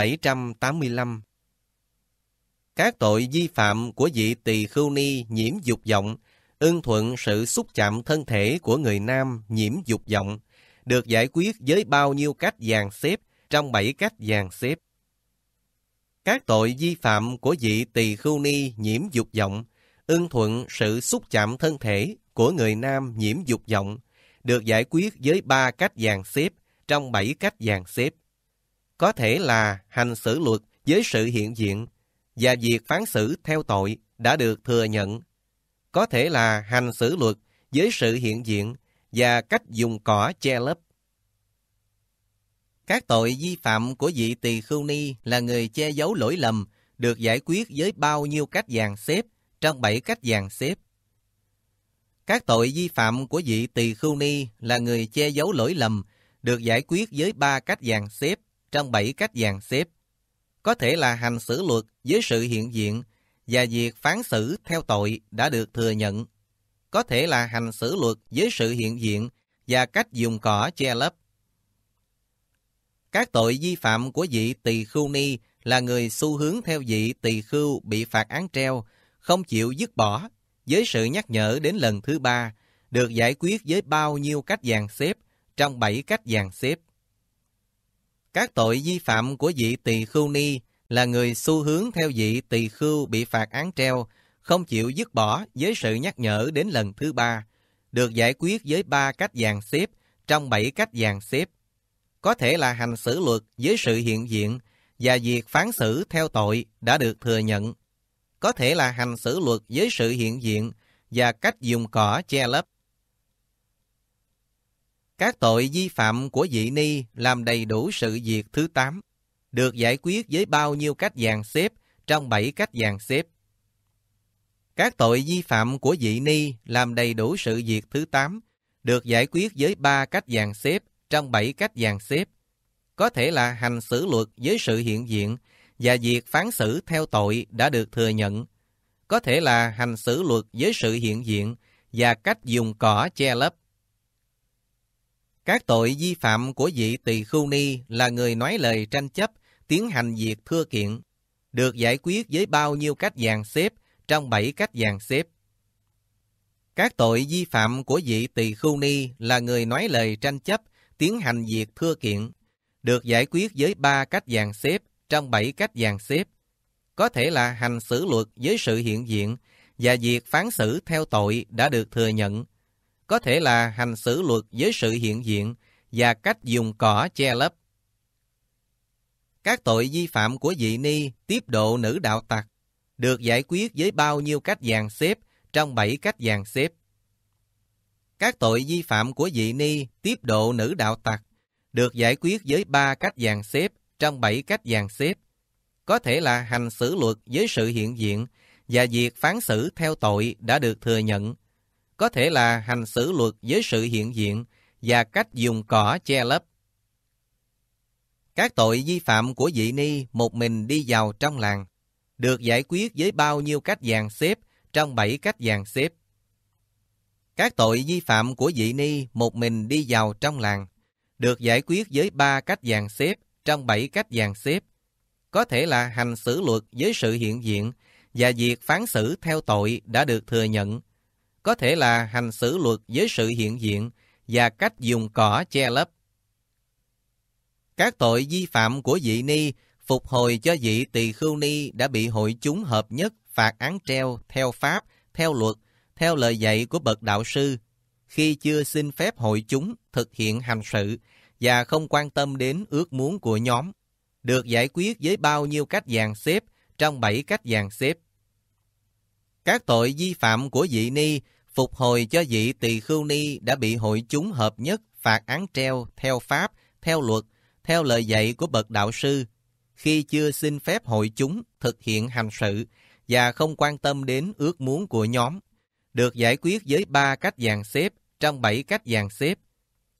785 Các tội vi phạm của vị tỳ khưu ni nhiễm dục vọng, ưng thuận sự xúc chạm thân thể của người nam nhiễm dục vọng, được giải quyết với bao nhiêu cách dàn xếp trong bảy cách dàn xếp. Các tội vi phạm của vị tỳ khưu ni nhiễm dục vọng, ưng thuận sự xúc chạm thân thể của người nam nhiễm dục vọng, được giải quyết với ba cách dàn xếp trong bảy cách dàn xếp có thể là hành xử luật với sự hiện diện và việc phán xử theo tội đã được thừa nhận. Có thể là hành xử luật với sự hiện diện và cách dùng cỏ che lấp. Các tội vi phạm của vị tỳ khưu ni là người che giấu lỗi lầm được giải quyết với bao nhiêu cách dàn xếp trong bảy cách dàn xếp. Các tội vi phạm của vị tỳ khưu ni là người che giấu lỗi lầm được giải quyết với ba cách dàn xếp trong bảy cách dàn xếp. Có thể là hành xử luật với sự hiện diện và việc phán xử theo tội đã được thừa nhận. Có thể là hành xử luật với sự hiện diện và cách dùng cỏ che lấp. Các tội vi phạm của vị tỳ khưu ni là người xu hướng theo vị tỳ khưu bị phạt án treo, không chịu dứt bỏ, với sự nhắc nhở đến lần thứ ba, được giải quyết với bao nhiêu cách dàn xếp trong bảy cách dàn xếp. Các tội vi phạm của vị tỳ khưu ni là người xu hướng theo vị tỳ khưu bị phạt án treo, không chịu dứt bỏ với sự nhắc nhở đến lần thứ ba, được giải quyết với ba cách dàn xếp trong bảy cách dàn xếp. Có thể là hành xử luật với sự hiện diện và việc phán xử theo tội đã được thừa nhận. Có thể là hành xử luật với sự hiện diện và cách dùng cỏ che lấp. Các tội vi phạm của dị ni làm đầy đủ sự việc thứ 8, được giải quyết với bao nhiêu cách dàn xếp trong 7 cách dàn xếp. Các tội vi phạm của dị ni làm đầy đủ sự việc thứ 8, được giải quyết với 3 cách dàn xếp trong 7 cách dàn xếp. Có thể là hành xử luật với sự hiện diện và việc phán xử theo tội đã được thừa nhận. Có thể là hành xử luật với sự hiện diện và cách dùng cỏ che lấp các tội vi phạm của vị tỳ khưu ni là người nói lời tranh chấp, tiến hành việc thưa kiện, được giải quyết với bao nhiêu cách dàn xếp trong bảy cách dàn xếp. Các tội vi phạm của vị tỳ khưu ni là người nói lời tranh chấp, tiến hành việc thưa kiện, được giải quyết với ba cách dàn xếp trong bảy cách dàn xếp. Có thể là hành xử luật với sự hiện diện và việc phán xử theo tội đã được thừa nhận, có thể là hành xử luật với sự hiện diện và cách dùng cỏ che lấp. Các tội vi phạm của vị ni tiếp độ nữ đạo tặc được giải quyết với bao nhiêu cách dàn xếp trong bảy cách dàn xếp. Các tội vi phạm của vị ni tiếp độ nữ đạo tặc được giải quyết với ba cách dàn xếp trong bảy cách dàn xếp, có thể là hành xử luật với sự hiện diện và việc phán xử theo tội đã được thừa nhận có thể là hành xử luật với sự hiện diện và cách dùng cỏ che lấp. Các tội vi phạm của vị ni một mình đi vào trong làng, được giải quyết với bao nhiêu cách dàn xếp trong bảy cách dàn xếp. Các tội vi phạm của vị ni một mình đi vào trong làng, được giải quyết với ba cách dàn xếp trong bảy cách dàn xếp, có thể là hành xử luật với sự hiện diện và việc phán xử theo tội đã được thừa nhận có thể là hành xử luật với sự hiện diện và cách dùng cỏ che lấp. Các tội vi phạm của vị ni phục hồi cho vị tỳ khưu ni đã bị hội chúng hợp nhất phạt án treo theo pháp, theo luật, theo lời dạy của bậc đạo sư khi chưa xin phép hội chúng thực hiện hành sự và không quan tâm đến ước muốn của nhóm, được giải quyết với bao nhiêu cách dàn xếp trong bảy cách dàn xếp. Các tội vi phạm của vị ni phục hồi cho vị tỳ khưu ni đã bị hội chúng hợp nhất phạt án treo theo pháp, theo luật, theo lời dạy của bậc đạo sư. Khi chưa xin phép hội chúng thực hiện hành sự và không quan tâm đến ước muốn của nhóm, được giải quyết với ba cách dàn xếp trong bảy cách dàn xếp.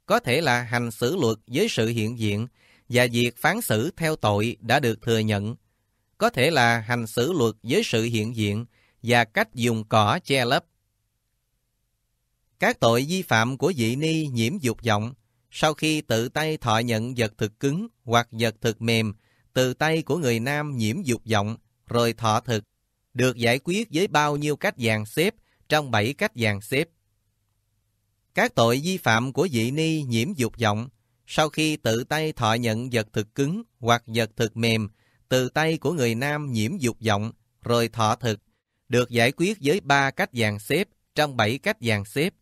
Có thể là hành xử luật với sự hiện diện và việc phán xử theo tội đã được thừa nhận. Có thể là hành xử luật với sự hiện diện và cách dùng cỏ che lấp. Các tội vi phạm của vị ni nhiễm dục vọng, sau khi tự tay thọ nhận vật thực cứng hoặc vật thực mềm, từ tay của người nam nhiễm dục vọng, rồi thọ thực, được giải quyết với bao nhiêu cách dàn xếp trong bảy cách dàn xếp. Các tội vi phạm của vị ni nhiễm dục vọng, sau khi tự tay thọ nhận vật thực cứng hoặc vật thực mềm, từ tay của người nam nhiễm dục vọng, rồi thọ thực, được giải quyết với ba cách dàn xếp trong bảy cách dàn xếp.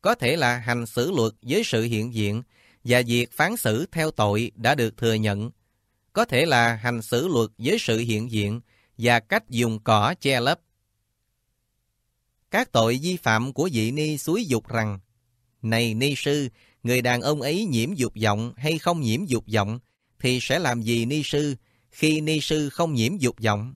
Có thể là hành xử luật với sự hiện diện và việc phán xử theo tội đã được thừa nhận. Có thể là hành xử luật với sự hiện diện và cách dùng cỏ che lấp. Các tội vi phạm của vị ni suối dục rằng Này ni sư, người đàn ông ấy nhiễm dục vọng hay không nhiễm dục vọng thì sẽ làm gì ni sư khi ni sư không nhiễm dục vọng?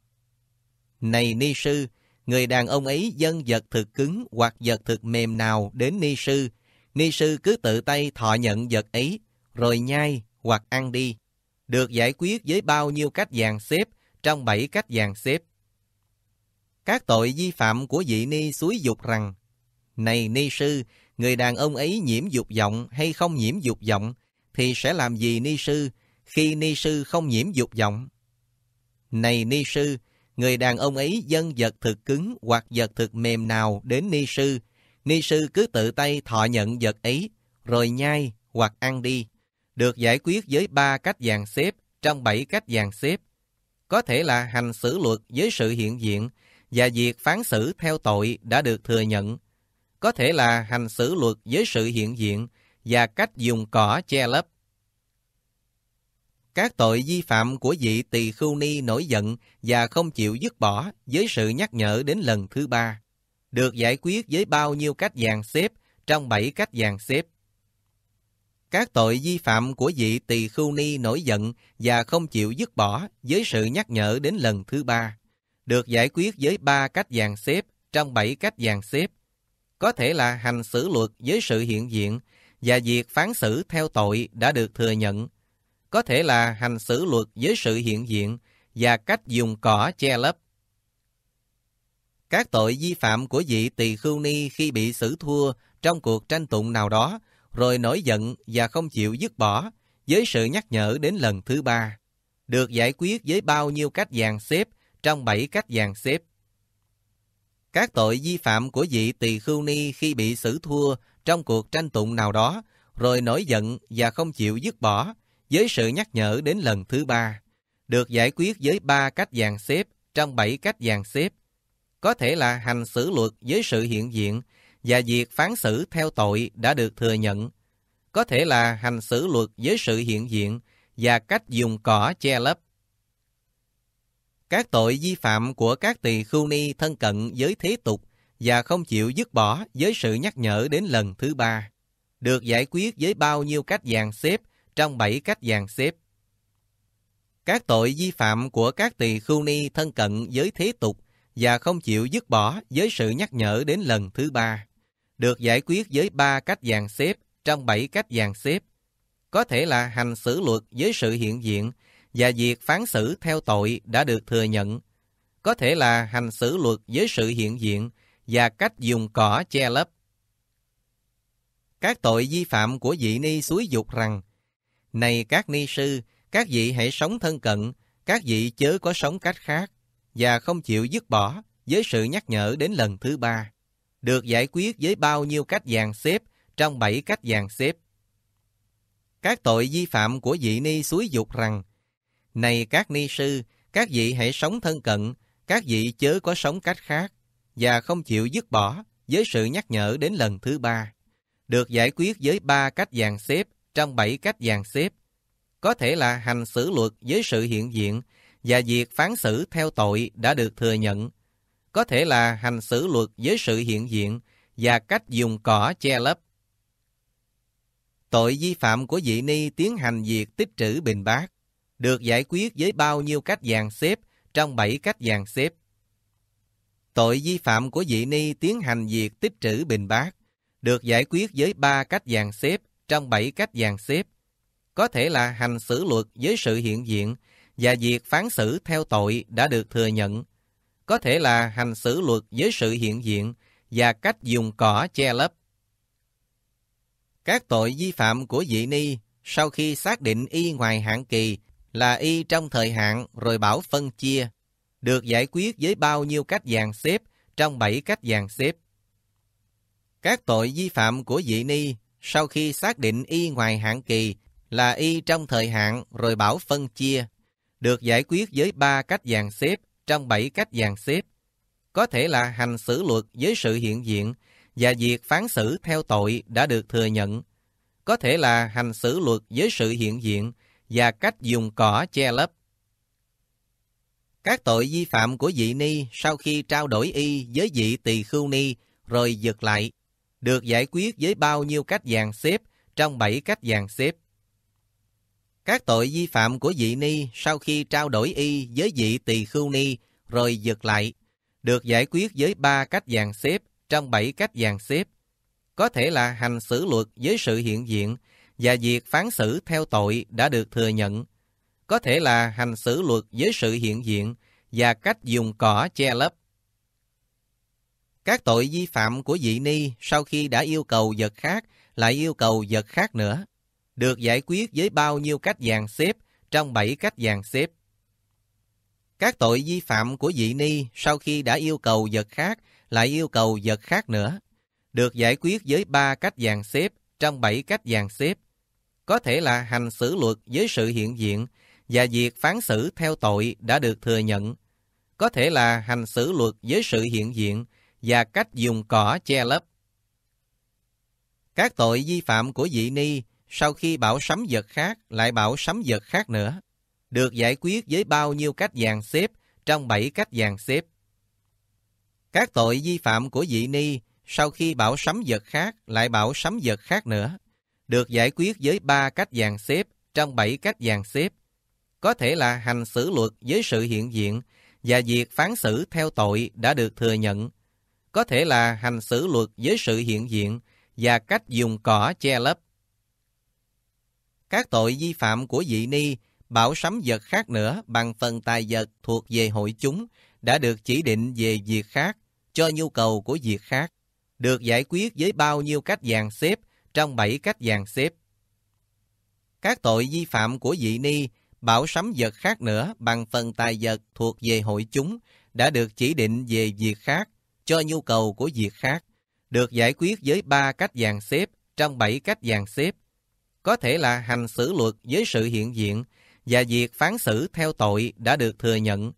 Này ni sư, người đàn ông ấy dân vật thực cứng hoặc vật thực mềm nào đến ni sư, ni sư cứ tự tay thọ nhận vật ấy, rồi nhai hoặc ăn đi. Được giải quyết với bao nhiêu cách dàn xếp trong bảy cách dàn xếp. Các tội vi phạm của vị ni suối dục rằng, Này ni sư, người đàn ông ấy nhiễm dục vọng hay không nhiễm dục vọng, thì sẽ làm gì ni sư khi ni sư không nhiễm dục vọng? Này ni sư, người đàn ông ấy dâng vật thực cứng hoặc vật thực mềm nào đến ni sư, ni sư cứ tự tay thọ nhận vật ấy, rồi nhai hoặc ăn đi. Được giải quyết với ba cách dàn xếp trong bảy cách dàn xếp. Có thể là hành xử luật với sự hiện diện và việc phán xử theo tội đã được thừa nhận. Có thể là hành xử luật với sự hiện diện và cách dùng cỏ che lấp. Các tội vi phạm của vị tỳ khưu ni nổi giận và không chịu dứt bỏ với sự nhắc nhở đến lần thứ ba. Được giải quyết với bao nhiêu cách dàn xếp trong bảy cách dàn xếp. Các tội vi phạm của vị tỳ khưu ni nổi giận và không chịu dứt bỏ với sự nhắc nhở đến lần thứ ba. Được giải quyết với ba cách dàn xếp trong bảy cách dàn xếp. Có thể là hành xử luật với sự hiện diện và việc phán xử theo tội đã được thừa nhận có thể là hành xử luật với sự hiện diện và cách dùng cỏ che lấp. Các tội vi phạm của vị tỳ khưu ni khi bị xử thua trong cuộc tranh tụng nào đó, rồi nổi giận và không chịu dứt bỏ, với sự nhắc nhở đến lần thứ ba, được giải quyết với bao nhiêu cách dàn xếp trong bảy cách dàn xếp. Các tội vi phạm của vị tỳ khưu ni khi bị xử thua trong cuộc tranh tụng nào đó, rồi nổi giận và không chịu dứt bỏ, với sự nhắc nhở đến lần thứ ba, được giải quyết với ba cách dàn xếp trong bảy cách dàn xếp, có thể là hành xử luật với sự hiện diện và việc phán xử theo tội đã được thừa nhận, có thể là hành xử luật với sự hiện diện và cách dùng cỏ che lấp. Các tội vi phạm của các tỳ khưu ni thân cận với thế tục và không chịu dứt bỏ với sự nhắc nhở đến lần thứ ba, được giải quyết với bao nhiêu cách dàn xếp trong bảy cách dàn xếp. Các tội vi phạm của các tỳ khưu ni thân cận với thế tục và không chịu dứt bỏ với sự nhắc nhở đến lần thứ ba, được giải quyết với ba cách dàn xếp trong bảy cách dàn xếp. Có thể là hành xử luật với sự hiện diện và việc phán xử theo tội đã được thừa nhận. Có thể là hành xử luật với sự hiện diện và cách dùng cỏ che lấp. Các tội vi phạm của vị ni suối dục rằng này các ni sư, các vị hãy sống thân cận, các vị chớ có sống cách khác, và không chịu dứt bỏ với sự nhắc nhở đến lần thứ ba. Được giải quyết với bao nhiêu cách dàn xếp trong bảy cách dàn xếp. Các tội vi phạm của vị ni suối dục rằng, Này các ni sư, các vị hãy sống thân cận, các vị chớ có sống cách khác, và không chịu dứt bỏ với sự nhắc nhở đến lần thứ ba. Được giải quyết với ba cách dàn xếp trong bảy cách dàn xếp, có thể là hành xử luật với sự hiện diện và việc phán xử theo tội đã được thừa nhận, có thể là hành xử luật với sự hiện diện và cách dùng cỏ che lấp. Tội vi phạm của vị ni tiến hành việc tích trữ bình bát được giải quyết với bao nhiêu cách dàn xếp trong bảy cách dàn xếp. Tội vi phạm của vị ni tiến hành việc tích trữ bình bát được giải quyết với ba cách dàn xếp trong bảy cách dàn xếp, có thể là hành xử luật với sự hiện diện và việc phán xử theo tội đã được thừa nhận, có thể là hành xử luật với sự hiện diện và cách dùng cỏ che lấp. Các tội vi phạm của vị ni sau khi xác định y ngoài hạn kỳ là y trong thời hạn rồi bảo phân chia, được giải quyết với bao nhiêu cách dàn xếp trong bảy cách dàn xếp. Các tội vi phạm của vị ni sau khi xác định y ngoài hạn kỳ là y trong thời hạn rồi bảo phân chia, được giải quyết với ba cách dàn xếp trong bảy cách dàn xếp. Có thể là hành xử luật với sự hiện diện và việc phán xử theo tội đã được thừa nhận. Có thể là hành xử luật với sự hiện diện và cách dùng cỏ che lấp. Các tội vi phạm của vị ni sau khi trao đổi y với vị tỳ khưu ni rồi dừng lại được giải quyết với bao nhiêu cách dàn xếp trong 7 cách dàn xếp. Các tội vi phạm của vị ni sau khi trao đổi y với vị tỳ khưu ni rồi giật lại, được giải quyết với 3 cách dàn xếp trong 7 cách dàn xếp. Có thể là hành xử luật với sự hiện diện và việc phán xử theo tội đã được thừa nhận. Có thể là hành xử luật với sự hiện diện và cách dùng cỏ che lấp. Các tội vi phạm của dị ni sau khi đã yêu cầu vật khác, lại yêu cầu vật khác nữa. Được giải quyết với bao nhiêu cách dàn xếp trong bảy cách dàn xếp. Các tội vi phạm của dị ni sau khi đã yêu cầu vật khác, lại yêu cầu vật khác nữa. Được giải quyết với ba cách dàn xếp trong bảy cách dàn xếp. Có thể là hành xử luật với sự hiện diện và việc phán xử theo tội đã được thừa nhận. Có thể là hành xử luật với sự hiện diện và cách dùng cỏ che lấp. Các tội vi phạm của vị ni sau khi bảo sắm vật khác lại bảo sắm vật khác nữa, được giải quyết với bao nhiêu cách dàn xếp trong bảy cách dàn xếp. Các tội vi phạm của vị ni sau khi bảo sắm vật khác lại bảo sắm vật khác nữa, được giải quyết với ba cách dàn xếp trong bảy cách dàn xếp, có thể là hành xử luật với sự hiện diện và việc phán xử theo tội đã được thừa nhận có thể là hành xử luật với sự hiện diện và cách dùng cỏ che lấp. Các tội vi phạm của vị ni, bảo sắm vật khác nữa bằng phần tài vật thuộc về hội chúng đã được chỉ định về việc khác, cho nhu cầu của việc khác, được giải quyết với bao nhiêu cách dàn xếp trong bảy cách dàn xếp. Các tội vi phạm của vị ni, bảo sắm vật khác nữa bằng phần tài vật thuộc về hội chúng đã được chỉ định về việc khác, cho nhu cầu của việc khác, được giải quyết với ba cách dàn xếp trong bảy cách dàn xếp. Có thể là hành xử luật với sự hiện diện và việc phán xử theo tội đã được thừa nhận.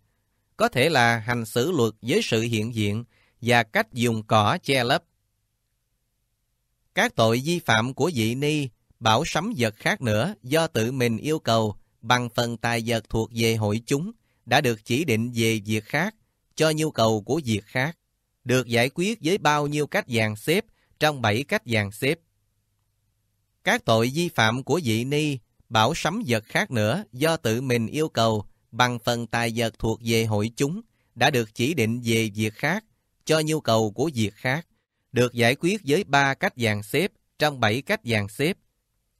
Có thể là hành xử luật với sự hiện diện và cách dùng cỏ che lấp. Các tội vi phạm của vị ni, bảo sắm vật khác nữa do tự mình yêu cầu bằng phần tài vật thuộc về hội chúng đã được chỉ định về việc khác cho nhu cầu của việc khác được giải quyết với bao nhiêu cách dàn xếp trong bảy cách dàn xếp. Các tội vi phạm của vị ni, bảo sắm vật khác nữa do tự mình yêu cầu bằng phần tài vật thuộc về hội chúng đã được chỉ định về việc khác cho nhu cầu của việc khác, được giải quyết với ba cách dàn xếp trong bảy cách dàn xếp.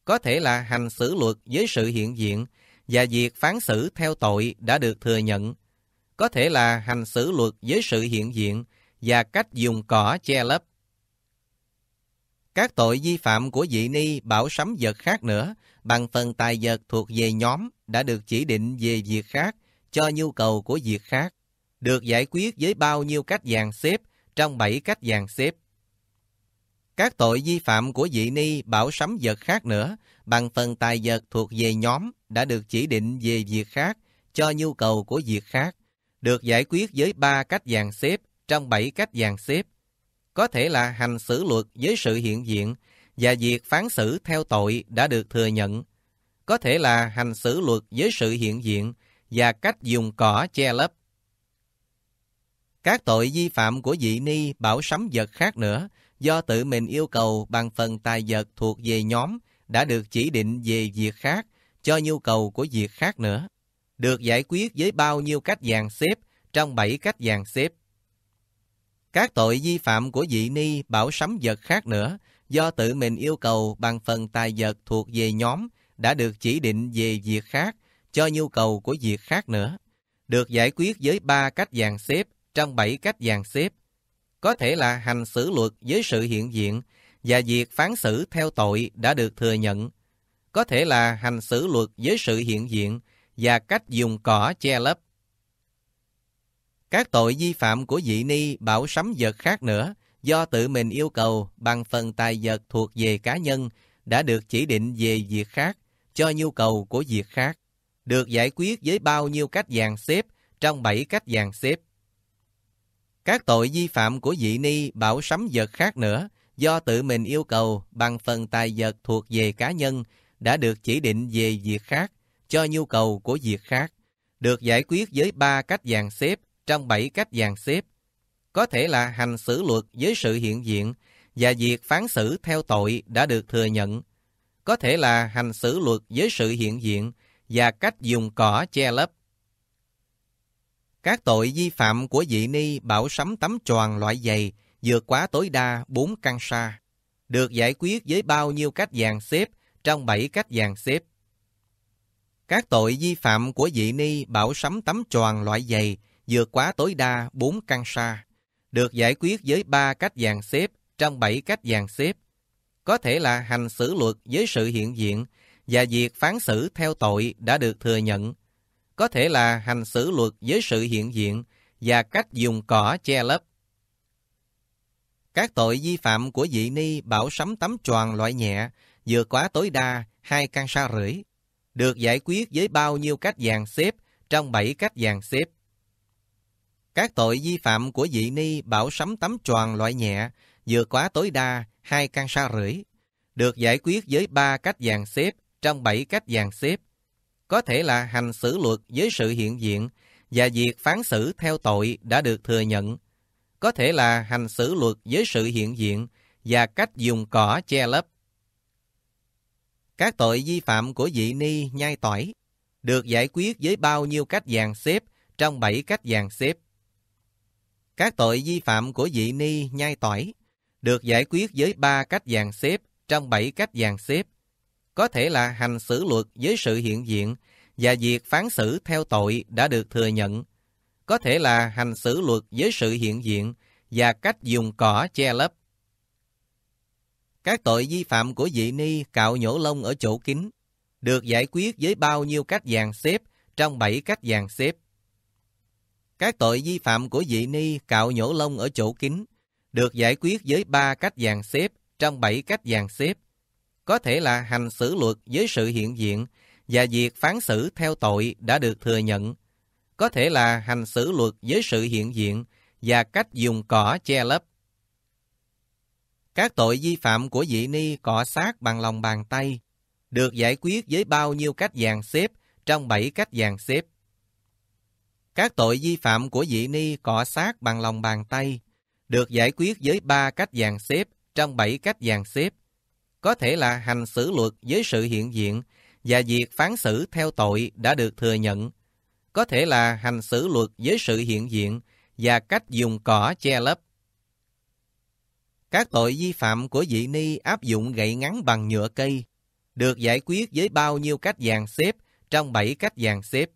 Có thể là hành xử luật với sự hiện diện và việc phán xử theo tội đã được thừa nhận. Có thể là hành xử luật với sự hiện diện và cách dùng cỏ che lấp. Các tội vi phạm của vị ni bảo sắm vật khác nữa, bằng phần tài vật thuộc về nhóm đã được chỉ định về việc khác, cho nhu cầu của việc khác, được giải quyết với bao nhiêu cách dàn xếp trong 7 cách dàn xếp. Các tội vi phạm của vị ni bảo sắm vật khác nữa, bằng phần tài vật thuộc về nhóm đã được chỉ định về việc khác, cho nhu cầu của việc khác, được giải quyết với ba cách dàn xếp trong bảy cách dàn xếp, có thể là hành xử luật với sự hiện diện và việc phán xử theo tội đã được thừa nhận, có thể là hành xử luật với sự hiện diện và cách dùng cỏ che lấp. Các tội vi phạm của vị ni bảo sắm vật khác nữa do tự mình yêu cầu bằng phần tài vật thuộc về nhóm đã được chỉ định về việc khác cho nhu cầu của việc khác nữa. Được giải quyết với bao nhiêu cách dàn xếp trong bảy cách dàn xếp. Các tội vi phạm của dị ni bảo sắm vật khác nữa, do tự mình yêu cầu bằng phần tài vật thuộc về nhóm đã được chỉ định về việc khác cho nhu cầu của việc khác nữa. Được giải quyết với ba cách dàn xếp trong bảy cách dàn xếp. Có thể là hành xử luật với sự hiện diện và việc phán xử theo tội đã được thừa nhận. Có thể là hành xử luật với sự hiện diện và cách dùng cỏ che lấp. Các tội vi phạm của dị ni bảo sắm vật khác nữa do tự mình yêu cầu bằng phần tài vật thuộc về cá nhân đã được chỉ định về việc khác cho nhu cầu của việc khác, được giải quyết với bao nhiêu cách dàn xếp trong 7 cách dàn xếp. Các tội vi phạm của dị ni bảo sắm vật khác nữa do tự mình yêu cầu bằng phần tài vật thuộc về cá nhân đã được chỉ định về việc khác cho nhu cầu của việc khác, được giải quyết với ba cách dàn xếp trong bảy cách dàn xếp, có thể là hành xử luật với sự hiện diện và việc phán xử theo tội đã được thừa nhận, có thể là hành xử luật với sự hiện diện và cách dùng cỏ che lấp. Các tội vi phạm của vị ni bảo sắm tấm tròn loại dày vượt quá tối đa 4 căn sa, được giải quyết với bao nhiêu cách dàn xếp trong 7 cách dàn xếp. Các tội vi phạm của vị ni bảo sắm tấm tròn loại dày vượt quá tối đa 4 căn sa, được giải quyết với 3 cách dàn xếp trong 7 cách dàn xếp. Có thể là hành xử luật với sự hiện diện và việc phán xử theo tội đã được thừa nhận. Có thể là hành xử luật với sự hiện diện và cách dùng cỏ che lấp. Các tội vi phạm của vị ni bảo sấm tấm tròn loại nhẹ vượt quá tối đa 2 căn sa rưỡi, được giải quyết với bao nhiêu cách dàn xếp trong 7 cách dàn xếp. Các tội vi phạm của vị ni bảo sắm tấm tròn loại nhẹ, vượt quá tối đa hai căn sa rưỡi, được giải quyết với ba cách dàn xếp trong bảy cách dàn xếp. Có thể là hành xử luật với sự hiện diện và việc phán xử theo tội đã được thừa nhận. Có thể là hành xử luật với sự hiện diện và cách dùng cỏ che lấp. Các tội vi phạm của vị ni nhai tỏi được giải quyết với bao nhiêu cách dàn xếp trong bảy cách dàn xếp. Các tội vi phạm của vị ni nhai tỏi được giải quyết với ba cách dàn xếp trong bảy cách dàn xếp. Có thể là hành xử luật với sự hiện diện và việc phán xử theo tội đã được thừa nhận. Có thể là hành xử luật với sự hiện diện và cách dùng cỏ che lấp. Các tội vi phạm của vị ni cạo nhổ lông ở chỗ kín được giải quyết với bao nhiêu cách dàn xếp trong bảy cách dàn xếp. Các tội vi phạm của vị ni cạo nhổ lông ở chỗ kín được giải quyết với ba cách dàn xếp trong bảy cách dàn xếp. Có thể là hành xử luật với sự hiện diện và việc phán xử theo tội đã được thừa nhận. Có thể là hành xử luật với sự hiện diện và cách dùng cỏ che lấp. Các tội vi phạm của vị ni cọ sát bằng lòng bàn tay được giải quyết với bao nhiêu cách dàn xếp trong bảy cách dàn xếp. Các tội vi phạm của dị ni cọ sát bằng lòng bàn tay, được giải quyết với ba cách dàn xếp trong bảy cách dàn xếp. Có thể là hành xử luật với sự hiện diện và việc phán xử theo tội đã được thừa nhận. Có thể là hành xử luật với sự hiện diện và cách dùng cỏ che lấp. Các tội vi phạm của dị ni áp dụng gậy ngắn bằng nhựa cây, được giải quyết với bao nhiêu cách dàn xếp trong bảy cách dàn xếp.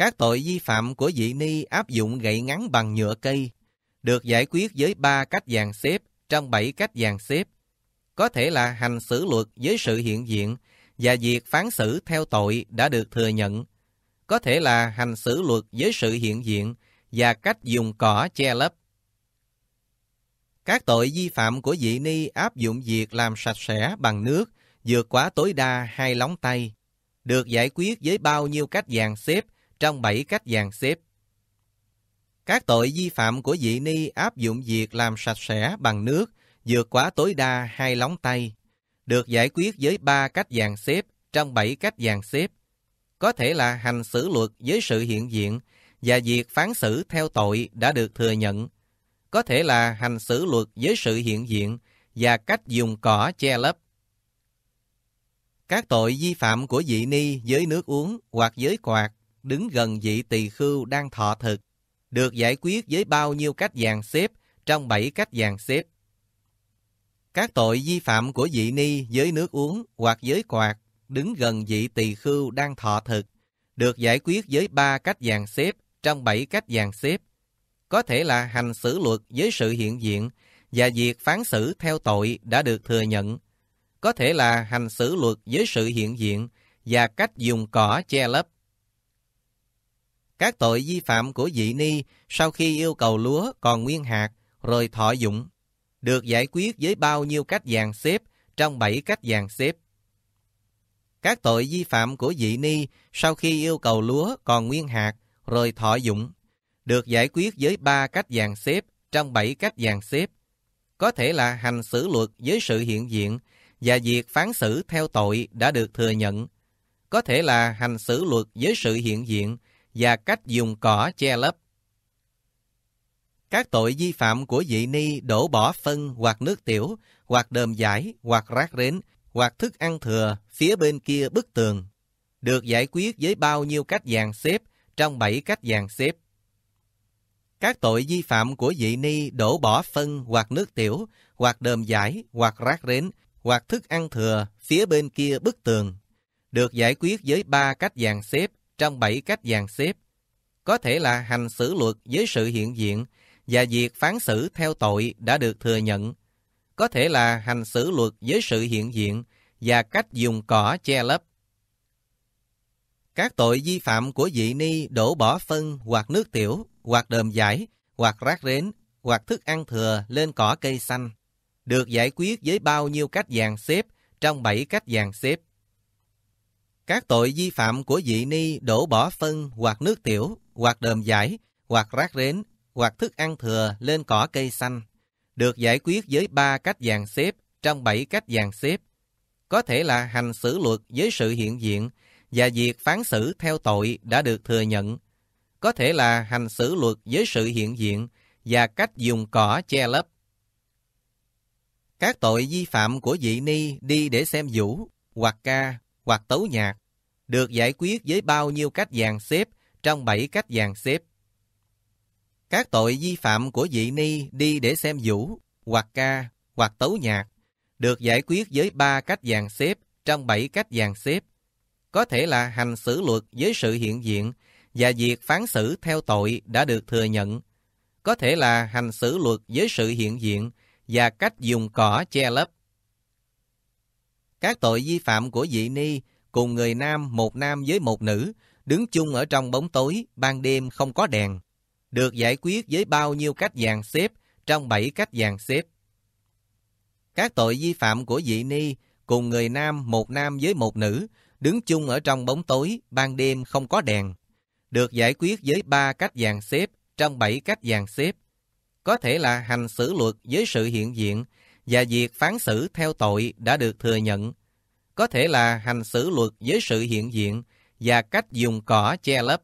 Các tội vi phạm của vị ni áp dụng gậy ngắn bằng nhựa cây, được giải quyết với ba cách dàn xếp trong bảy cách dàn xếp. Có thể là hành xử luật với sự hiện diện và việc phán xử theo tội đã được thừa nhận. Có thể là hành xử luật với sự hiện diện và cách dùng cỏ che lấp. Các tội vi phạm của vị ni áp dụng việc làm sạch sẽ bằng nước vượt quá tối đa hai lóng tay, được giải quyết với bao nhiêu cách dàn xếp trong bảy cách dàn xếp. Các tội vi phạm của vị ni áp dụng việc làm sạch sẽ bằng nước vượt quá tối đa hai lóng tay, được giải quyết với ba cách dàn xếp trong bảy cách dàn xếp, có thể là hành xử luật với sự hiện diện và việc phán xử theo tội đã được thừa nhận, có thể là hành xử luật với sự hiện diện và cách dùng cỏ che lấp. Các tội vi phạm của vị ni với nước uống hoặc với quạt đứng gần vị tỳ khưu đang thọ thực, được giải quyết với bao nhiêu cách dàn xếp trong bảy cách dàn xếp. Các tội vi phạm của vị ni với nước uống hoặc với quạt, đứng gần vị tỳ khưu đang thọ thực, được giải quyết với ba cách dàn xếp trong bảy cách dàn xếp. Có thể là hành xử luật với sự hiện diện và việc phán xử theo tội đã được thừa nhận. Có thể là hành xử luật với sự hiện diện và cách dùng cỏ che lấp các tội vi phạm của vị ni sau khi yêu cầu lúa còn nguyên hạt rồi thọ dụng, được giải quyết với bao nhiêu cách dàn xếp trong bảy cách dàn xếp. Các tội vi phạm của vị ni sau khi yêu cầu lúa còn nguyên hạt rồi thọ dụng, được giải quyết với ba cách dàn xếp trong bảy cách dàn xếp. Có thể là hành xử luật với sự hiện diện và việc phán xử theo tội đã được thừa nhận. Có thể là hành xử luật với sự hiện diện và cách dùng cỏ che lấp. Các tội vi phạm của vị ni đổ bỏ phân hoặc nước tiểu, hoặc đờm giải, hoặc rác rến, hoặc thức ăn thừa phía bên kia bức tường, được giải quyết với bao nhiêu cách dàn xếp trong bảy cách dàn xếp. Các tội vi phạm của vị ni đổ bỏ phân hoặc nước tiểu, hoặc đờm giải, hoặc rác rến, hoặc thức ăn thừa phía bên kia bức tường, được giải quyết với ba cách dàn xếp trong bảy cách dàn xếp. Có thể là hành xử luật với sự hiện diện và việc phán xử theo tội đã được thừa nhận. Có thể là hành xử luật với sự hiện diện và cách dùng cỏ che lấp. Các tội vi phạm của vị ni đổ bỏ phân hoặc nước tiểu, hoặc đờm giải, hoặc rác rến, hoặc thức ăn thừa lên cỏ cây xanh, được giải quyết với bao nhiêu cách dàn xếp trong bảy cách dàn xếp. Các tội vi phạm của dị ni đổ bỏ phân hoặc nước tiểu, hoặc đờm giải, hoặc rác rến, hoặc thức ăn thừa lên cỏ cây xanh, được giải quyết với ba cách dàn xếp trong bảy cách dàn xếp. Có thể là hành xử luật với sự hiện diện và việc phán xử theo tội đã được thừa nhận. Có thể là hành xử luật với sự hiện diện và cách dùng cỏ che lấp. Các tội vi phạm của dị ni đi để xem vũ, hoặc ca, hoặc tấu nhạc, được giải quyết với bao nhiêu cách dàn xếp trong bảy cách dàn xếp. Các tội vi phạm của vị ni đi để xem vũ, hoặc ca, hoặc tấu nhạc, được giải quyết với ba cách dàn xếp trong bảy cách dàn xếp. Có thể là hành xử luật với sự hiện diện và việc phán xử theo tội đã được thừa nhận. Có thể là hành xử luật với sự hiện diện và cách dùng cỏ che lấp. Các tội vi phạm của vị ni cùng người nam một nam với một nữ, đứng chung ở trong bóng tối, ban đêm không có đèn. Được giải quyết với bao nhiêu cách dàn xếp trong bảy cách dàn xếp. Các tội vi phạm của vị ni cùng người nam một nam với một nữ, đứng chung ở trong bóng tối, ban đêm không có đèn. Được giải quyết với ba cách dàn xếp trong bảy cách dàn xếp. Có thể là hành xử luật với sự hiện diện và việc phán xử theo tội đã được thừa nhận có thể là hành xử luật với sự hiện diện và cách dùng cỏ che lấp.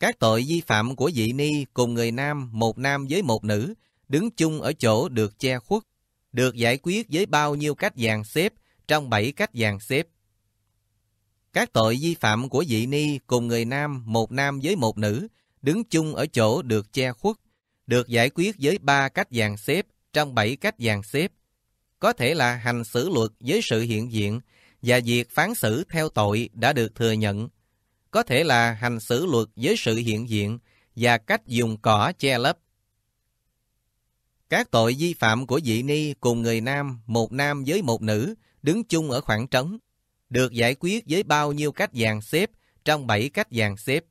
Các tội vi phạm của dị ni cùng người nam, một nam với một nữ, đứng chung ở chỗ được che khuất, được giải quyết với bao nhiêu cách dàn xếp trong bảy cách dàn xếp. Các tội vi phạm của dị ni cùng người nam, một nam với một nữ, đứng chung ở chỗ được che khuất, được giải quyết với ba cách dàn xếp trong bảy cách dàn xếp có thể là hành xử luật với sự hiện diện và việc phán xử theo tội đã được thừa nhận, có thể là hành xử luật với sự hiện diện và cách dùng cỏ che lấp. Các tội vi phạm của vị ni cùng người nam, một nam với một nữ, đứng chung ở khoảng trống, được giải quyết với bao nhiêu cách dàn xếp trong bảy cách dàn xếp.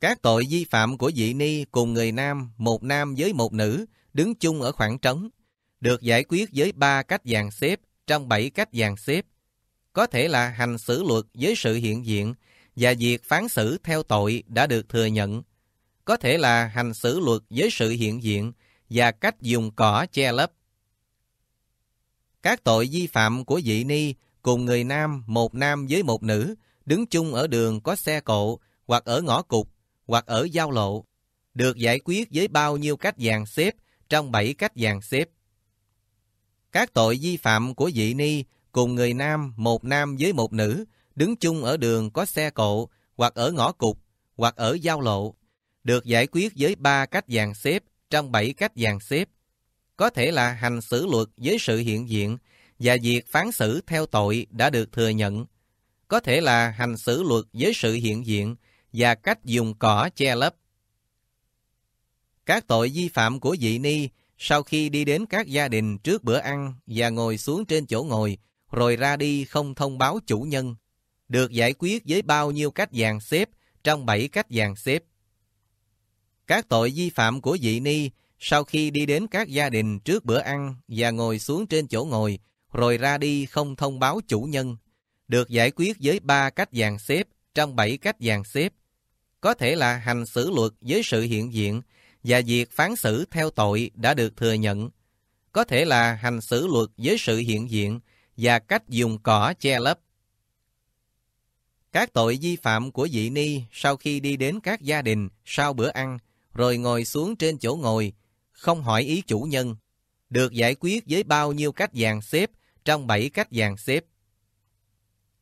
Các tội vi phạm của vị ni cùng người nam, một nam với một nữ, đứng chung ở khoảng trống, được giải quyết với ba cách dàn xếp trong bảy cách dàn xếp. Có thể là hành xử luật với sự hiện diện và việc phán xử theo tội đã được thừa nhận. Có thể là hành xử luật với sự hiện diện và cách dùng cỏ che lấp. Các tội vi phạm của vị ni cùng người nam, một nam với một nữ, đứng chung ở đường có xe cộ hoặc ở ngõ cục hoặc ở giao lộ, được giải quyết với bao nhiêu cách dàn xếp trong bảy cách dàn xếp. Các tội vi phạm của vị ni cùng người nam, một nam với một nữ, đứng chung ở đường có xe cộ, hoặc ở ngõ cục, hoặc ở giao lộ, được giải quyết với ba cách dàn xếp trong bảy cách dàn xếp. Có thể là hành xử luật với sự hiện diện và việc phán xử theo tội đã được thừa nhận. Có thể là hành xử luật với sự hiện diện và cách dùng cỏ che lấp. Các tội vi phạm của vị ni sau khi đi đến các gia đình trước bữa ăn và ngồi xuống trên chỗ ngồi, rồi ra đi không thông báo chủ nhân, được giải quyết với bao nhiêu cách dàn xếp trong bảy cách dàn xếp. Các tội vi phạm của vị ni sau khi đi đến các gia đình trước bữa ăn và ngồi xuống trên chỗ ngồi, rồi ra đi không thông báo chủ nhân, được giải quyết với ba cách dàn xếp trong bảy cách dàn xếp. Có thể là hành xử luật với sự hiện diện và việc phán xử theo tội đã được thừa nhận. Có thể là hành xử luật với sự hiện diện và cách dùng cỏ che lấp. Các tội vi phạm của vị ni sau khi đi đến các gia đình sau bữa ăn, rồi ngồi xuống trên chỗ ngồi, không hỏi ý chủ nhân, được giải quyết với bao nhiêu cách dàn xếp trong bảy cách dàn xếp.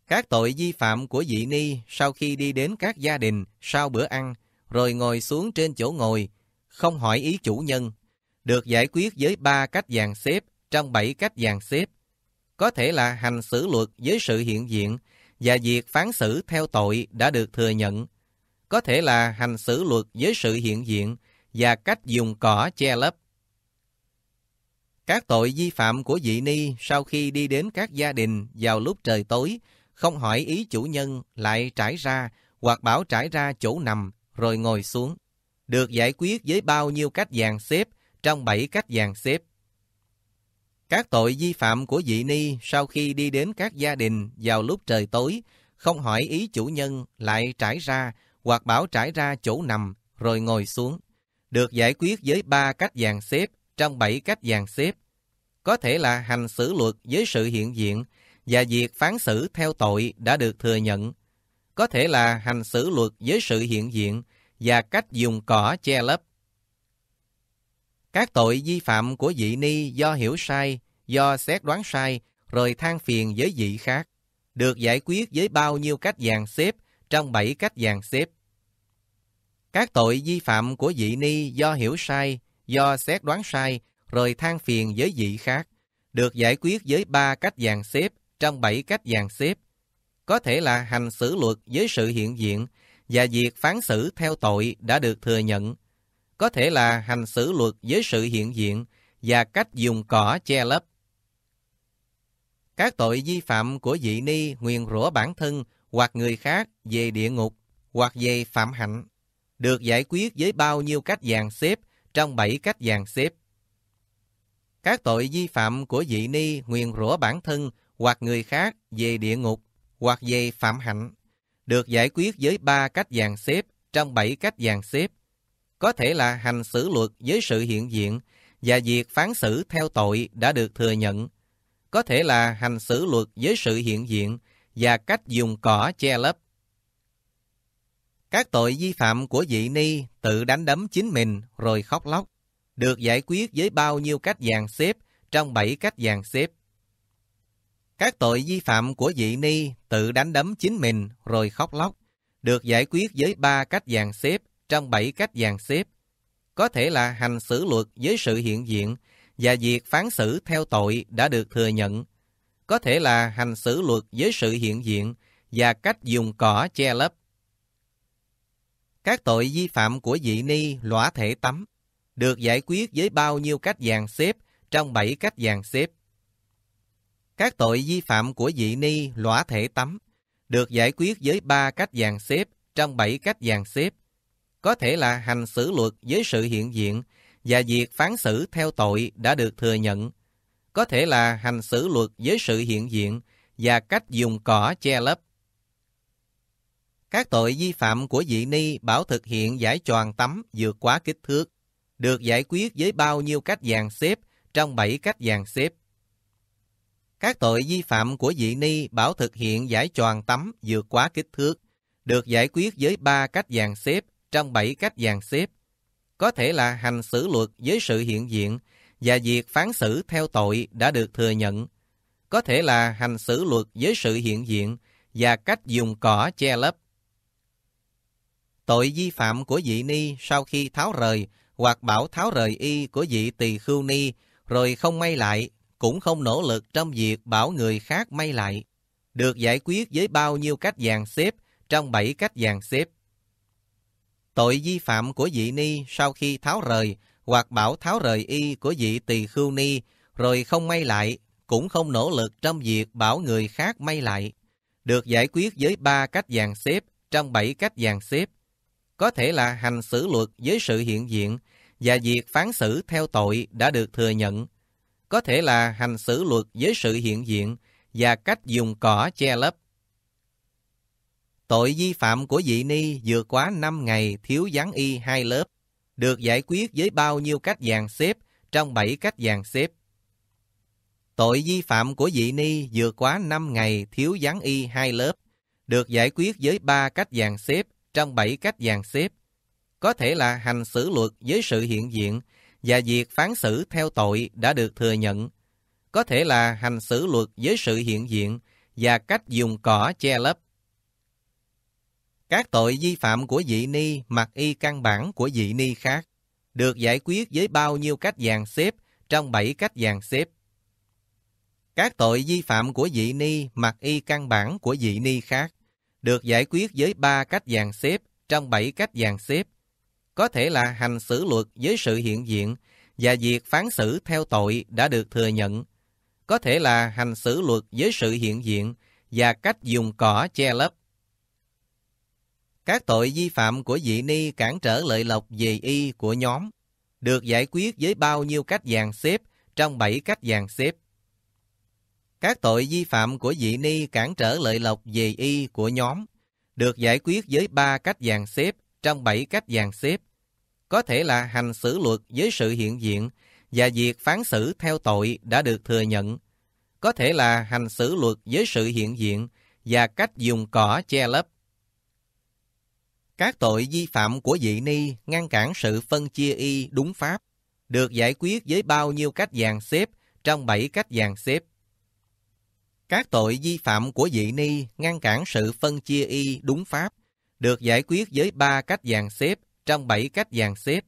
Các tội vi phạm của vị ni sau khi đi đến các gia đình sau bữa ăn, rồi ngồi xuống trên chỗ ngồi, không hỏi ý chủ nhân, được giải quyết với ba cách dàn xếp trong bảy cách dàn xếp. Có thể là hành xử luật với sự hiện diện và việc phán xử theo tội đã được thừa nhận. Có thể là hành xử luật với sự hiện diện và cách dùng cỏ che lấp. Các tội vi phạm của vị ni sau khi đi đến các gia đình vào lúc trời tối, không hỏi ý chủ nhân lại trải ra hoặc bảo trải ra chỗ nằm rồi ngồi xuống được giải quyết với bao nhiêu cách dàn xếp trong 7 cách dàn xếp. Các tội vi phạm của vị ni sau khi đi đến các gia đình vào lúc trời tối, không hỏi ý chủ nhân lại trải ra hoặc bảo trải ra chỗ nằm rồi ngồi xuống, được giải quyết với 3 cách dàn xếp trong 7 cách dàn xếp. Có thể là hành xử luật với sự hiện diện và việc phán xử theo tội đã được thừa nhận. Có thể là hành xử luật với sự hiện diện và cách dùng cỏ che lấp. Các tội vi phạm của vị ni do hiểu sai, do xét đoán sai, rồi than phiền với vị khác, được giải quyết với bao nhiêu cách dàn xếp trong bảy cách dàn xếp. Các tội vi phạm của vị ni do hiểu sai, do xét đoán sai, rồi than phiền với vị khác, được giải quyết với ba cách dàn xếp trong bảy cách dàn xếp. Có thể là hành xử luật với sự hiện diện và việc phán xử theo tội đã được thừa nhận. Có thể là hành xử luật với sự hiện diện và cách dùng cỏ che lấp. Các tội vi phạm của vị ni nguyện rủa bản thân hoặc người khác về địa ngục hoặc về phạm hạnh được giải quyết với bao nhiêu cách dàn xếp trong bảy cách dàn xếp. Các tội vi phạm của vị ni nguyện rủa bản thân hoặc người khác về địa ngục hoặc về phạm hạnh được giải quyết với ba cách dàn xếp trong bảy cách dàn xếp. Có thể là hành xử luật với sự hiện diện và việc phán xử theo tội đã được thừa nhận. Có thể là hành xử luật với sự hiện diện và cách dùng cỏ che lấp. Các tội vi phạm của vị ni tự đánh đấm chính mình rồi khóc lóc, được giải quyết với bao nhiêu cách dàn xếp trong bảy cách dàn xếp. Các tội vi phạm của vị ni tự đánh đấm chính mình rồi khóc lóc, được giải quyết với ba cách dàn xếp trong bảy cách dàn xếp. Có thể là hành xử luật với sự hiện diện và việc phán xử theo tội đã được thừa nhận. Có thể là hành xử luật với sự hiện diện và cách dùng cỏ che lấp. Các tội vi phạm của vị ni lõa thể tắm được giải quyết với bao nhiêu cách dàn xếp trong bảy cách dàn xếp. Các tội vi phạm của dị ni lõa thể tắm được giải quyết với ba cách dàn xếp trong bảy cách dàn xếp. Có thể là hành xử luật với sự hiện diện và việc phán xử theo tội đã được thừa nhận. Có thể là hành xử luật với sự hiện diện và cách dùng cỏ che lấp. Các tội vi phạm của dị ni bảo thực hiện giải tròn tắm vượt quá kích thước, được giải quyết với bao nhiêu cách dàn xếp trong bảy cách dàn xếp. Các tội vi phạm của dị ni bảo thực hiện giải tròn tắm vượt quá kích thước, được giải quyết với ba cách dàn xếp trong bảy cách dàn xếp. Có thể là hành xử luật với sự hiện diện và việc phán xử theo tội đã được thừa nhận. Có thể là hành xử luật với sự hiện diện và cách dùng cỏ che lấp. Tội vi phạm của dị ni sau khi tháo rời hoặc bảo tháo rời y của vị tỳ khưu ni rồi không may lại cũng không nỗ lực trong việc bảo người khác may lại, được giải quyết với bao nhiêu cách dàn xếp trong bảy cách dàn xếp. Tội vi phạm của vị ni sau khi tháo rời hoặc bảo tháo rời y của vị tỳ khưu ni rồi không may lại, cũng không nỗ lực trong việc bảo người khác may lại, được giải quyết với ba cách dàn xếp trong bảy cách dàn xếp. Có thể là hành xử luật với sự hiện diện và việc phán xử theo tội đã được thừa nhận, có thể là hành xử luật với sự hiện diện và cách dùng cỏ che lấp. Tội vi phạm của vị ni vừa quá 5 ngày thiếu gián y hai lớp, được giải quyết với bao nhiêu cách dàn xếp trong 7 cách dàn xếp. Tội vi phạm của vị ni vừa quá 5 ngày thiếu gián y hai lớp, được giải quyết với 3 cách dàn xếp trong 7 cách dàn xếp. Có thể là hành xử luật với sự hiện diện và việc phán xử theo tội đã được thừa nhận. Có thể là hành xử luật với sự hiện diện và cách dùng cỏ che lấp. Các tội vi phạm của vị ni mặc y căn bản của vị ni khác được giải quyết với bao nhiêu cách dàn xếp trong bảy cách dàn xếp. Các tội vi phạm của vị ni mặc y căn bản của vị ni khác được giải quyết với ba cách dàn xếp trong bảy cách dàn xếp có thể là hành xử luật với sự hiện diện và việc phán xử theo tội đã được thừa nhận, có thể là hành xử luật với sự hiện diện và cách dùng cỏ che lấp. Các tội vi phạm của vị ni cản trở lợi lộc về y của nhóm được giải quyết với bao nhiêu cách dàn xếp trong 7 cách dàn xếp. Các tội vi phạm của vị ni cản trở lợi lộc về y của nhóm được giải quyết với 3 cách dàn xếp trong 7 cách dàn xếp có thể là hành xử luật với sự hiện diện và việc phán xử theo tội đã được thừa nhận, có thể là hành xử luật với sự hiện diện và cách dùng cỏ che lấp. Các tội vi phạm của vị ni ngăn cản sự phân chia y đúng pháp, được giải quyết với bao nhiêu cách dàn xếp trong bảy cách dàn xếp. Các tội vi phạm của vị ni ngăn cản sự phân chia y đúng pháp, được giải quyết với ba cách dàn xếp trong bảy cách dàn xếp,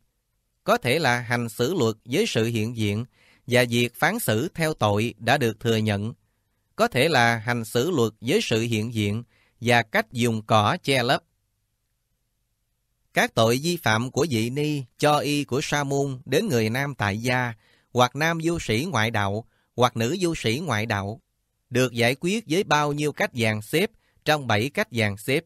có thể là hành xử luật với sự hiện diện và việc phán xử theo tội đã được thừa nhận, có thể là hành xử luật với sự hiện diện và cách dùng cỏ che lấp. Các tội vi phạm của vị ni, cho y của sa môn đến người nam tại gia, hoặc nam du sĩ ngoại đạo, hoặc nữ du sĩ ngoại đạo, được giải quyết với bao nhiêu cách dàn xếp trong bảy cách dàn xếp.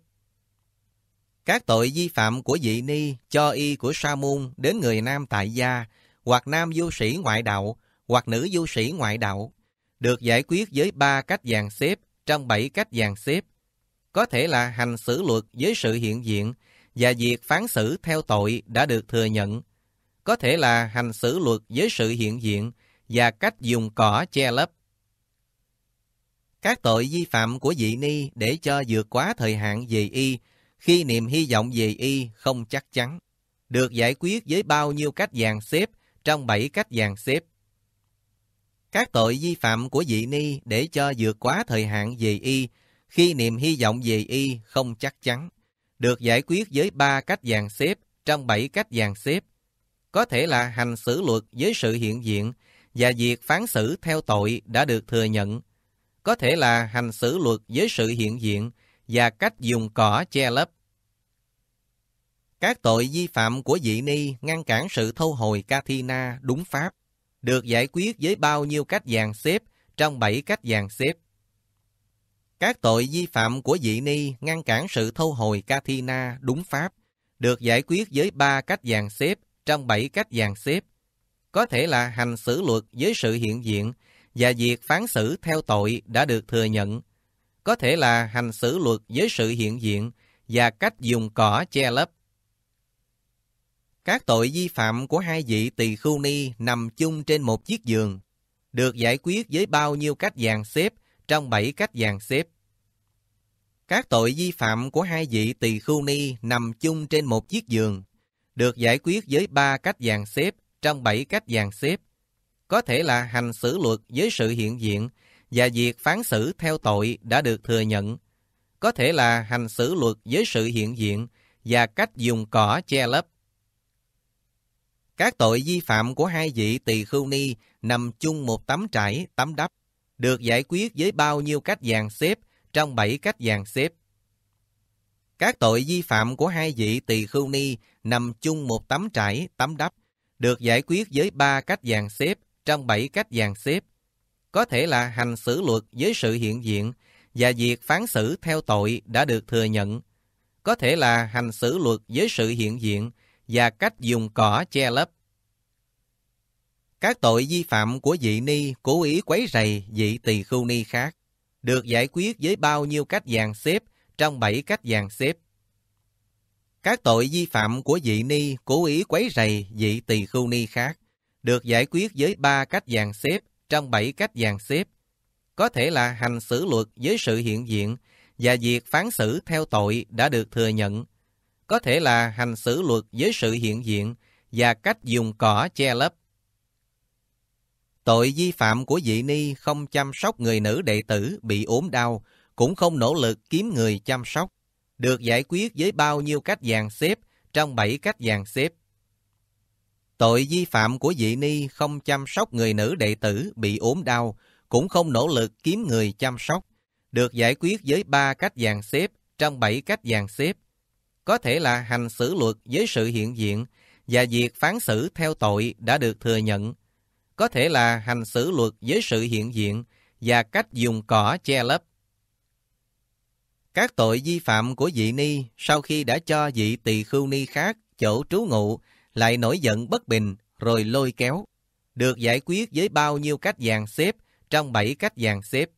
Các tội vi phạm của vị ni, cho y của sa môn đến người nam tại gia, hoặc nam du sĩ ngoại đạo, hoặc nữ du sĩ ngoại đạo, được giải quyết với ba cách dàn xếp trong bảy cách dàn xếp. Có thể là hành xử luật với sự hiện diện và việc phán xử theo tội đã được thừa nhận. Có thể là hành xử luật với sự hiện diện và cách dùng cỏ che lấp. Các tội vi phạm của vị ni để cho vượt quá thời hạn về y khi niềm hy vọng về y không chắc chắn, được giải quyết với bao nhiêu cách dàn xếp trong bảy cách dàn xếp. Các tội vi phạm của vị ni để cho vượt quá thời hạn về y khi niềm hy vọng về y không chắc chắn, được giải quyết với ba cách dàn xếp trong bảy cách dàn xếp, có thể là hành xử luật với sự hiện diện và việc phán xử theo tội đã được thừa nhận, có thể là hành xử luật với sự hiện diện và cách dùng cỏ che lấp. Các tội vi phạm của dị ni ngăn cản sự thu hồi Kathina đúng pháp, được giải quyết với bao nhiêu cách dàn xếp trong bảy cách dàn xếp. Các tội vi phạm của dị ni ngăn cản sự thu hồi Kathina đúng pháp, được giải quyết với ba cách dàn xếp trong bảy cách dàn xếp. Có thể là hành xử luật với sự hiện diện và việc phán xử theo tội đã được thừa nhận, có thể là hành xử luật với sự hiện diện và cách dùng cỏ che lấp. Các tội vi phạm của hai vị tỳ khưu ni nằm chung trên một chiếc giường, được giải quyết với bao nhiêu cách dàn xếp trong bảy cách dàn xếp. Các tội vi phạm của hai vị tỳ khưu ni nằm chung trên một chiếc giường, được giải quyết với ba cách dàn xếp trong bảy cách dàn xếp, có thể là hành xử luật với sự hiện diện và việc phán xử theo tội đã được thừa nhận. Có thể là hành xử luật với sự hiện diện và cách dùng cỏ che lấp. Các tội vi phạm của hai vị tỳ khưu ni nằm chung một tấm trải, tấm đắp, được giải quyết với bao nhiêu cách dàn xếp trong bảy cách dàn xếp. Các tội vi phạm của hai vị tỳ khưu ni nằm chung một tấm trải, tấm đắp, được giải quyết với ba cách dàn xếp trong bảy cách dàn xếp có thể là hành xử luật với sự hiện diện và việc phán xử theo tội đã được thừa nhận, có thể là hành xử luật với sự hiện diện và cách dùng cỏ che lấp. Các tội vi phạm của vị ni cố ý quấy rầy vị tỳ khưu ni khác được giải quyết với bao nhiêu cách dàn xếp trong bảy cách dàn xếp. Các tội vi phạm của vị ni cố ý quấy rầy vị tỳ khưu ni khác được giải quyết với ba cách dàn xếp trong bảy cách dàn xếp. Có thể là hành xử luật với sự hiện diện và việc phán xử theo tội đã được thừa nhận. Có thể là hành xử luật với sự hiện diện và cách dùng cỏ che lấp. Tội vi phạm của dị ni không chăm sóc người nữ đệ tử bị ốm đau, cũng không nỗ lực kiếm người chăm sóc, được giải quyết với bao nhiêu cách dàn xếp trong bảy cách dàn xếp. Tội vi phạm của vị ni không chăm sóc người nữ đệ tử bị ốm đau, cũng không nỗ lực kiếm người chăm sóc, được giải quyết với ba cách dàn xếp trong bảy cách dàn xếp. Có thể là hành xử luật với sự hiện diện và việc phán xử theo tội đã được thừa nhận. Có thể là hành xử luật với sự hiện diện và cách dùng cỏ che lấp. Các tội vi phạm của vị ni sau khi đã cho vị tỳ khưu ni khác chỗ trú ngụ lại nổi giận bất bình rồi lôi kéo, được giải quyết với bao nhiêu cách dàn xếp trong bảy cách dàn xếp.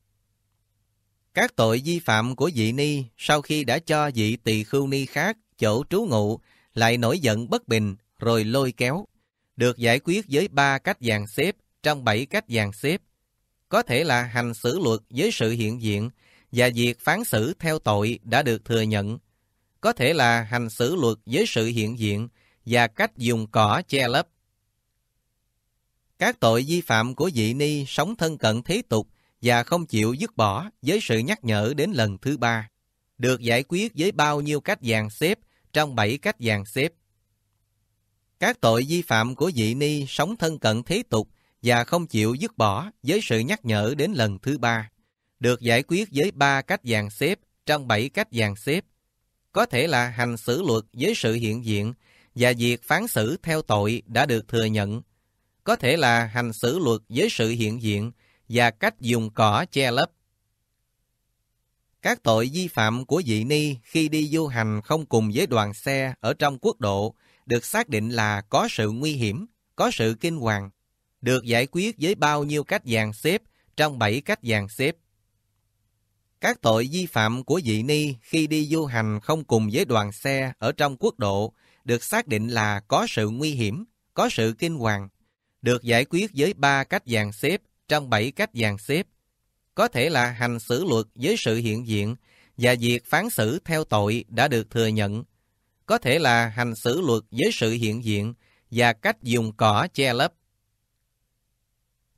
Các tội vi phạm của vị ni sau khi đã cho vị tỳ khưu ni khác chỗ trú ngụ lại nổi giận bất bình rồi lôi kéo, được giải quyết với ba cách dàn xếp trong bảy cách dàn xếp. Có thể là hành xử luật với sự hiện diện và việc phán xử theo tội đã được thừa nhận. Có thể là hành xử luật với sự hiện diện và cách dùng cỏ che lấp. Các tội vi phạm của vị ni sống thân cận thế tục và không chịu dứt bỏ với sự nhắc nhở đến lần thứ ba, được giải quyết với bao nhiêu cách dàn xếp trong bảy cách dàn xếp. Các tội vi phạm của vị ni sống thân cận thế tục và không chịu dứt bỏ với sự nhắc nhở đến lần thứ ba, được giải quyết với ba cách dàn xếp trong bảy cách dàn xếp. Có thể là hành xử luật với sự hiện diện và việc phán xử theo tội đã được thừa nhận. Có thể là hành xử luật với sự hiện diện và cách dùng cỏ che lấp. Các tội vi phạm của vị ni khi đi du hành không cùng với đoàn xe ở trong quốc độ được xác định là có sự nguy hiểm, có sự kinh hoàng, được giải quyết với bao nhiêu cách dàn xếp trong bảy cách dàn xếp. Các tội vi phạm của vị ni khi đi du hành không cùng với đoàn xe ở trong quốc độ được xác định là có sự nguy hiểm, có sự kinh hoàng, được giải quyết với ba cách dàn xếp trong bảy cách dàn xếp. Có thể là hành xử luật với sự hiện diện và việc phán xử theo tội đã được thừa nhận. Có thể là hành xử luật với sự hiện diện và cách dùng cỏ che lấp.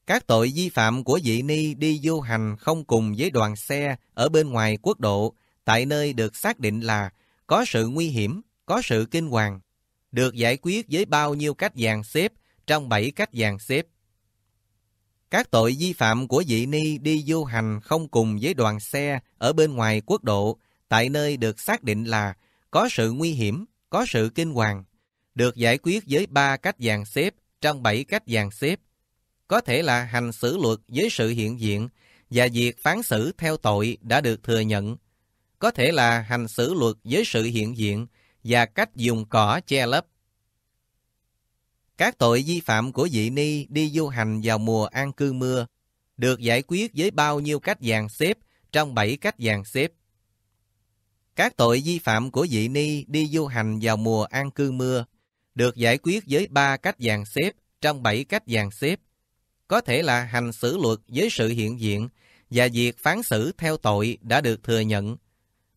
Các tội vi phạm của vị ni đi du hành không cùng với đoàn xe ở bên ngoài quốc độ tại nơi được xác định là có sự nguy hiểm, có sự kinh hoàng, được giải quyết với bao nhiêu cách dàn xếp trong bảy cách dàn xếp. Các tội vi phạm của vị ni đi du hành không cùng với đoàn xe ở bên ngoài quốc độ, tại nơi được xác định là có sự nguy hiểm, có sự kinh hoàng, được giải quyết với ba cách dàn xếp trong bảy cách dàn xếp. Có thể là hành xử luật với sự hiện diện và việc phán xử theo tội đã được thừa nhận. Có thể là hành xử luật với sự hiện diện và cách dùng cỏ che lấp. Các tội vi phạm của vị ni đi du hành vào mùa an cư mưa được giải quyết với bao nhiêu cách dàn xếp trong bảy cách dàn xếp. Các tội vi phạm của vị ni đi du hành vào mùa an cư mưa được giải quyết với ba cách dàn xếp trong bảy cách dàn xếp. Có thể là hành xử luật với sự hiện diện và việc phán xử theo tội đã được thừa nhận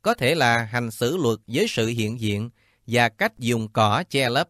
có thể là hành xử luật với sự hiện diện và cách dùng cỏ che lấp.